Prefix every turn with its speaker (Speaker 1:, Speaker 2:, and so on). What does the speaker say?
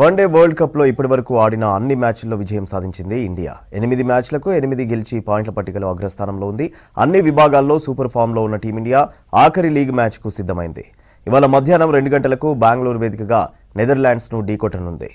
Speaker 1: one day world కప్లో ఇప్పటివరకు ఆడిన అన్ని మ్యాచ్ల్లో విజయం సాధించింది ఇండియా ఎనిమిది మ్యాచ్లకు ఎనిమిది గెలిచి పాయింట్ల పట్టికలో అగ్రస్థానంలో ఉంది అన్ని విభాగాల్లో సూపర్ ఫామ్లో ఉన్న టీమిండియా ఆఖరి లీగ్ మ్యాచ్కు సిద్ధమైంది ఇవాళ మధ్యాహ్నం రెండు గంటలకు బెంగళూరు వేదికగా నెదర్లాండ్స్ను ఢీకొట్టనుంది